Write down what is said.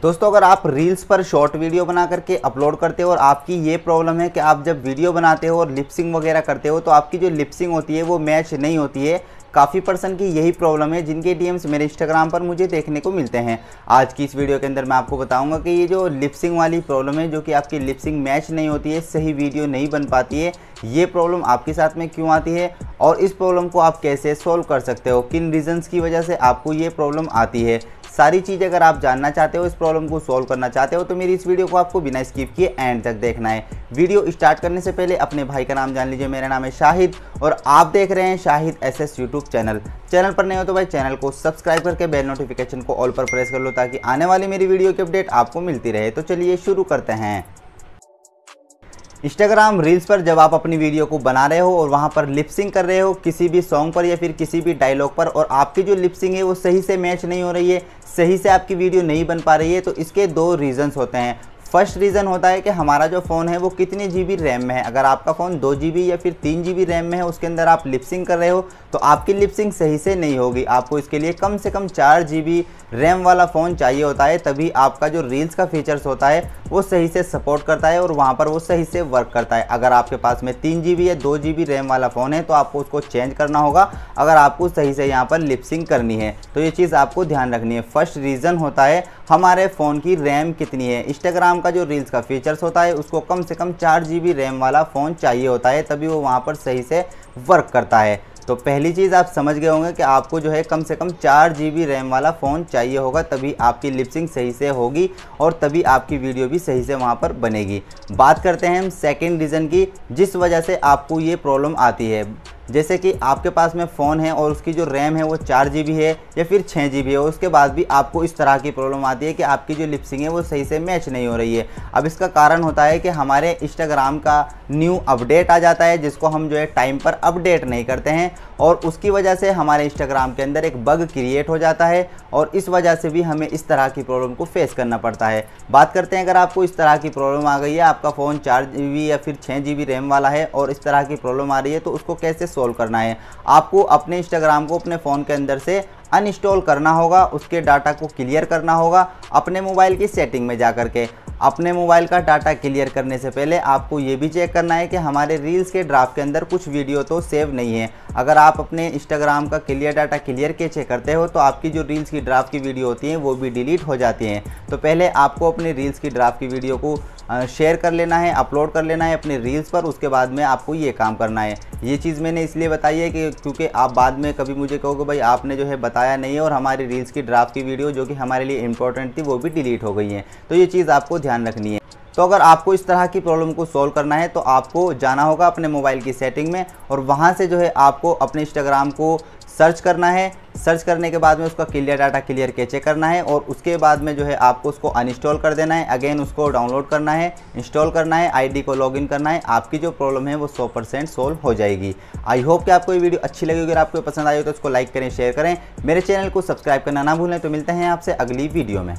दोस्तों अगर आप रील्स पर शॉर्ट वीडियो बना करके अपलोड करते हो और आपकी ये प्रॉब्लम है कि आप जब वीडियो बनाते हो और लिपसिंग वगैरह करते हो तो आपकी जो लिपसिंग होती है वो मैच नहीं होती है काफ़ी पर्सन की यही प्रॉब्लम है जिनके डीएम्स मेरे इंस्टाग्राम पर मुझे देखने को मिलते हैं आज की इस वीडियो के अंदर मैं आपको बताऊंगा कि ये जो लिपसिंग वाली प्रॉब्लम है जो कि आपकी लिपसिंग मैच नहीं होती है सही वीडियो नहीं बन पाती है ये प्रॉब्लम आपके साथ में क्यों आती है और इस प्रॉब्लम को आप कैसे सॉल्व कर सकते हो किन रीजन्स की वजह से आपको ये प्रॉब्लम आती है सारी चीज़ अगर आप जानना चाहते हो इस प्रॉब्लम को सॉल्व करना चाहते हो तो मेरी इस वीडियो को आपको बिना स्किप किए एंड तक देखना है वीडियो स्टार्ट करने से पहले अपने भाई का नाम जान लीजिए मेरा नाम है शाहिद और आप देख रहे हैं Shahid S S YouTube channel channel पर नहीं हो तो भाई चैनल को सब्सक्राइब करके बेल नोटिफिकेशन को ऑल पर प्रेस कर लो ताकि आने वाली मेरी वीडियो की अपडेट आपको मिलती रहे तो चलिए शुरू करते हैं इंस्टाग्राम रील्स पर जब आप अपनी वीडियो को बना रहे हो और वहाँ पर लिपसिंग कर रहे हो किसी भी सॉन्ग पर या फिर किसी भी डायलॉग पर और आपकी जो लिपसिंग है वो सही से मैच नहीं हो रही है सही से आपकी वीडियो नहीं बन पा रही है तो इसके दो रीज़न्स होते हैं फर्स्ट रीज़न होता है कि हमारा जो फ़ोन है वो कितने जी रैम में है अगर आपका फ़ोन दो जी या फिर तीन जी रैम में है उसके अंदर आप लिपसिंग कर रहे हो तो आपकी लिपसिंग सही से नहीं होगी आपको इसके लिए कम से कम चार जी रैम वाला फ़ोन चाहिए होता है तभी आपका जो रील्स का फीचर्स होता है वो सही से सपोर्ट करता है और वहाँ पर वो सही से वर्क करता है अगर आपके पास में तीन जी या दो जी रैम वाला फ़ोन है तो आपको उसको चेंज करना होगा अगर आपको सही से यहाँ पर लिपसिंग करनी है तो ये चीज़ आपको ध्यान रखनी है फर्स्ट रीज़न होता है हमारे फ़ोन की रैम कितनी है इंस्टाग्राम का जो रील्स का फीचर्स होता है उसको कम से कम चार जी रैम वाला फ़ोन चाहिए होता है तभी वो वहाँ पर सही से वर्क करता है तो पहली चीज़ आप समझ गए होंगे कि आपको जो है कम से कम चार जी रैम वाला फ़ोन चाहिए होगा तभी आपकी लिपसिंग सही से होगी और तभी आपकी वीडियो भी सही से वहाँ पर बनेगी बात करते हैं हम सेकेंड रीज़न की जिस वजह से आपको ये प्रॉब्लम आती है जैसे कि आपके पास में फ़ोन है और उसकी जो रैम है वो चार जी है या फिर छः जी है उसके बाद भी आपको इस तरह की प्रॉब्लम आती है कि आपकी जो लिपसिंग है वो सही से मैच नहीं हो रही है अब इसका कारण होता है कि हमारे इंस्टाग्राम का न्यू अपडेट आ जाता है जिसको हम जो है टाइम पर अपडेट नहीं करते हैं और उसकी वजह से हमारे इंस्टाग्राम के अंदर एक बग क्रिएट हो जाता है और इस वजह से भी हमें इस तरह की प्रॉब्लम को फेस करना पड़ता है बात करते हैं अगर आपको इस तरह की प्रॉब्लम आ गई है आपका फ़ोन चार जी या फिर छः जी रैम वाला है और इस तरह की प्रॉब्लम आ रही है तो उसको कैसे सोल्व करना है आपको अपने इंस्टाग्राम को अपने फ़ोन के अंदर से अनइंस्टॉल करना होगा उसके डाटा को क्लियर करना होगा अपने मोबाइल की सेटिंग में जा करके अपने मोबाइल का डाटा क्लियर करने से पहले आपको ये भी चेक करना है कि हमारे रील्स के ड्राफ्ट के अंदर कुछ वीडियो तो सेव नहीं है अगर आप अपने इंस्टाग्राम का क्लियर डाटा क्लियर के चेक करते हो तो आपकी जो रील्स की ड्राफ्ट की वीडियो होती हैं वो भी डिलीट हो जाती हैं तो पहले आपको अपने रील्स की ड्राफ्ट की वीडियो को शेयर कर लेना है अपलोड कर लेना है अपने रील्स पर उसके बाद में आपको ये काम करना है ये चीज़ मैंने इसलिए बताई है कि क्योंकि आप बाद में कभी मुझे कहोगे भाई आपने जो है बताया नहीं है और हमारी रील्स की ड्राफ्ट की वीडियो जो कि हमारे लिए इंपॉर्टेंट थी वो भी डिलीट हो गई है तो ये चीज़ आपको ध्यान रखनी है तो अगर आपको इस तरह की प्रॉब्लम को सॉल्व करना है तो आपको जाना होगा अपने मोबाइल की सेटिंग में और वहाँ से जो है आपको अपने इंस्टाग्राम को सर्च करना है सर्च करने के बाद में उसका क्लियर डाटा क्लियर कैचे करना है और उसके बाद में जो है आपको उसको अनइंस्टॉल कर देना है अगेन उसको डाउनलोड करना है इंस्टॉल करना है आईडी को लॉगिन करना है आपकी जो प्रॉब्लम है वो 100 परसेंट सोल्व हो जाएगी आई होप कि आपको ये वीडियो अच्छी लगी अगर आपको पसंद आई हो तो उसको लाइक करें शेयर करें मेरे चैनल को सब्सक्राइब करना ना भूलें तो मिलते हैं आपसे अगली वीडियो में